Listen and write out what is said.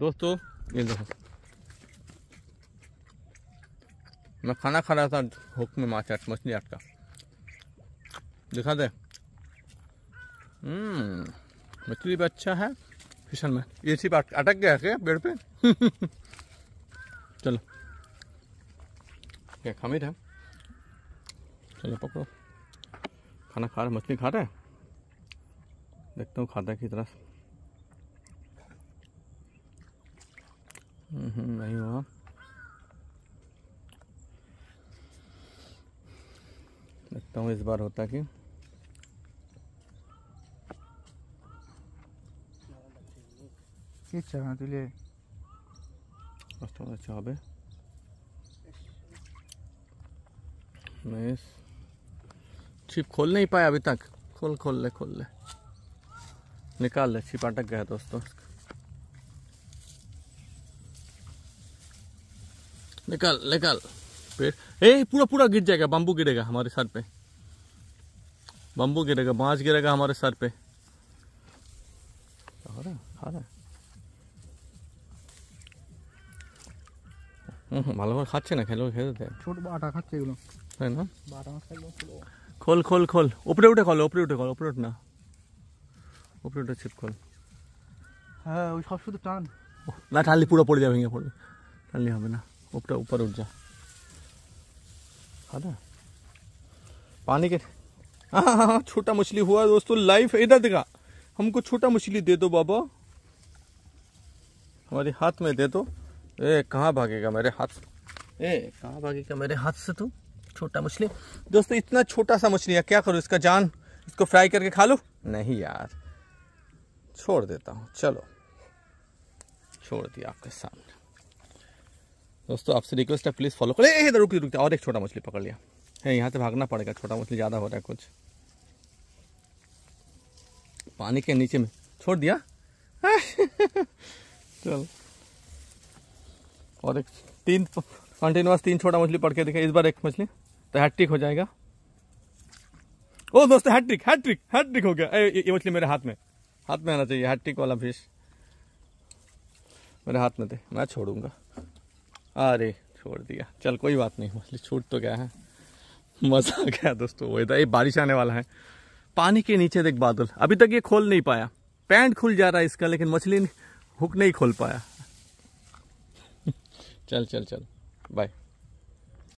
दोस्तों ये देखो मैं खाना खा रहा था हुक में माछ आट मछली आट का दिखा दे हम्म, मछली भी अच्छा है फिशन में ये सिर्फ अटक गया क्या पेड़ पे चलो क्या खमीर है चलो पकड़ो खाना खा रहे मछली खा रहे देखता हूँ खाता की तरह नहीं mm-hmm, हुआ देखता हूँ इस बार होता कि ಚಹಾದಲ್ಲಿ छिप खोल नहीं पाया अभी तक खोल खोल ले खोल ले निकाल ले छिप अटक गया दोस्तों निकल निकल पेड़ ए पूरा पूरा गिर जाएगा बम्बू गिरेगा हमारे सर पे बम्बू गिरेगा बांस गिरेगा हमारे सर पे खा रहा खा रहा ভালো করে খাচ্ছে না খেলো খেতে দেয় ছোট বাটা খাচ্ছে এগুলো তাই না বাটা খেলো খোল খোল খোল উপরে উঠে খোল উপরে উঠে খোল উপরে উঠ না উপরে উঠে ছিপ খোল হ্যাঁ ওই সব শুধু টান না টানলে পুরো পড়ে যাবে ভেঙে পড়বে টানলে হবে না ऊपर ऊपर उठ जा हाँ ना पानी के हाँ, हाँ, छोटा मछली हुआ दोस्तों लाइफ इधर दिखा हमको छोटा मछली दे दो बाबा हमारे हाथ में दे दो ए कहाँ भागेगा मेरे हाथ ए कहाँ भागेगा मेरे हाथ से तू छोटा मछली दोस्तों इतना छोटा सा मछली है क्या करो इसका जान इसको फ्राई करके खा लो नहीं यार छोड़ देता हूँ चलो छोड़ दिया आपके सामने दोस्तों आपसे रिक्वेस्ट है प्लीज़ फॉलो करें इधर रुकी रुकते और एक छोटा मछली पकड़ लिया है यहाँ से भागना पड़ेगा छोटा मछली ज़्यादा हो रहा है कुछ पानी के नीचे में छोड़ दिया चलो और एक तीन कंटिन्यूस तो- तीन छोटा मछली पड़ के देखे इस बार एक मछली तो हैट्रिक हो जाएगा ओ दोस्तों हैट्रिक हैट्रिक हैट्रिक हो गया ये मछली मेरे हाथ में हाथ में आना चाहिए हैट्रिक वाला फिश मेरे हाथ में थे मैं छोड़ूंगा अरे छोड़ दिया चल कोई बात नहीं मछली छूट तो गया है मज़ा आ गया दोस्तों वही था ये बारिश आने वाला है पानी के नीचे देख बादल अभी तक ये खोल नहीं पाया पैंट खुल जा रहा है इसका लेकिन मछली हुक नहीं खोल पाया चल चल चल बाय